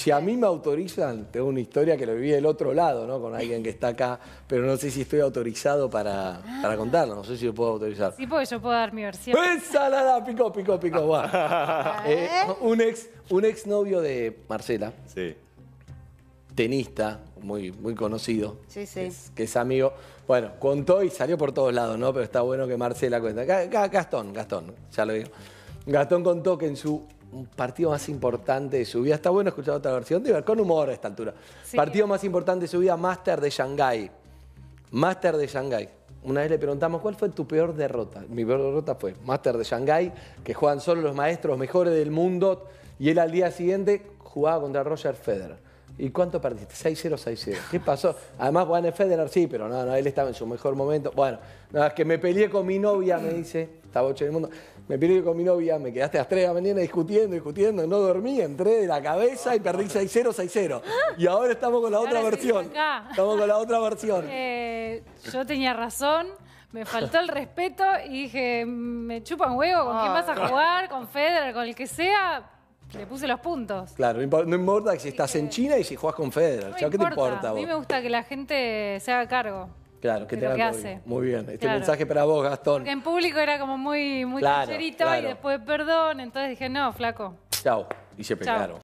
Si a mí me autorizan, tengo una historia que lo viví del otro lado, ¿no? Con alguien que está acá, pero no sé si estoy autorizado para, para ah. contarlo, no sé si lo puedo autorizar. Sí, porque yo puedo dar mi versión. salada, Pico, pico, Picó, va. Eh, un, ex, un ex novio de Marcela. Sí. Tenista, muy, muy conocido. Sí, sí. Que es, amigo. Bueno, contó y salió por todos lados, ¿no? Pero está bueno que Marcela cuente. Gastón, Gastón, ya lo digo. Gastón contó que en su un partido más importante de su vida. Está bueno escuchar otra versión, de ver, con humor a esta altura. Partido más importante de su vida, Master de Shanghái. Master de Shanghái. Una vez le preguntamos, ¿cuál fue tu peor derrota? Mi peor derrota fue Master de Shanghái, que juegan solo los maestros mejores del mundo, y él al día siguiente jugaba contra Roger Federer. ¿Y cuánto perdiste? 6-0, 6-0. ¿Qué pasó? Además, Juan Federer sí, pero no, no, él estaba en su mejor momento. Bueno, nada, es que me peleé con mi novia, me dice estaba ocho del mundo. Me peleé con mi novia, me quedaste a las 3 de la mañana discutiendo, discutiendo, no dormí, entré de la cabeza y perdí 6-0, 6-0. Y ahora estamos con la otra versión. Estamos con la otra versión. Eh, yo tenía razón. Me faltó el respeto y dije, me chupan huevo, ¿con quién vas a ah. jugar? ¿Con Federer? ¿Con el que sea? Le puse los puntos. Claro, no importa si estás en China y si juegas con Federer. te importa? A mí me gusta que la gente se haga cargo. Claro, que te Muy bien. Este mensaje para vos, Gastón. en público era como muy, muy y después perdón. Entonces dije, no, flaco. Chao. Y se pegaron.